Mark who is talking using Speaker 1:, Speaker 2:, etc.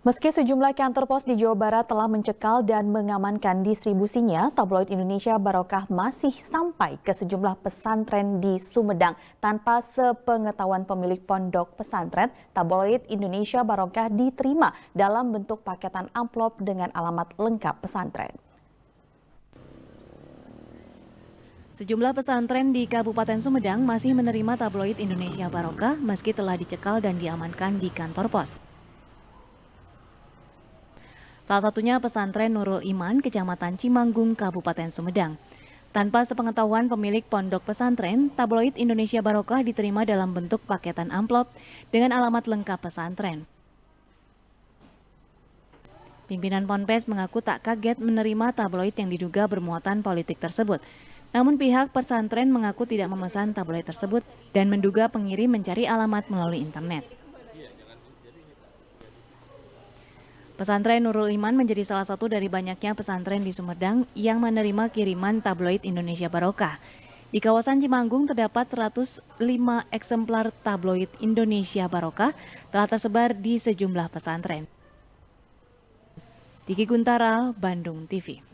Speaker 1: Meski sejumlah kantor pos di Jawa Barat telah mencekal dan mengamankan distribusinya, tabloid Indonesia Barokah masih sampai ke sejumlah pesantren di Sumedang. Tanpa sepengetahuan pemilik pondok pesantren, tabloid Indonesia Barokah diterima dalam bentuk paketan amplop dengan alamat lengkap pesantren.
Speaker 2: Sejumlah pesantren di Kabupaten Sumedang masih menerima tabloid Indonesia Barokah meski telah dicekal dan diamankan di kantor pos. Salah satunya pesantren Nurul Iman, Kecamatan Cimanggung, Kabupaten Sumedang. Tanpa sepengetahuan pemilik pondok pesantren, tabloid Indonesia Barokah diterima dalam bentuk paketan amplop dengan alamat lengkap pesantren. Pimpinan Ponpes mengaku tak kaget menerima tabloid yang diduga bermuatan politik tersebut. Namun pihak pesantren mengaku tidak memesan tabloid tersebut dan menduga pengirim mencari alamat melalui internet. Pesantren Nurul Iman menjadi salah satu dari banyaknya pesantren di Sumedang yang menerima kiriman tabloid Indonesia Barokah. Di kawasan Cimanggung terdapat 105 eksemplar tabloid Indonesia Barokah telah tersebar di sejumlah pesantren. Diki Guntara, Bandung TV.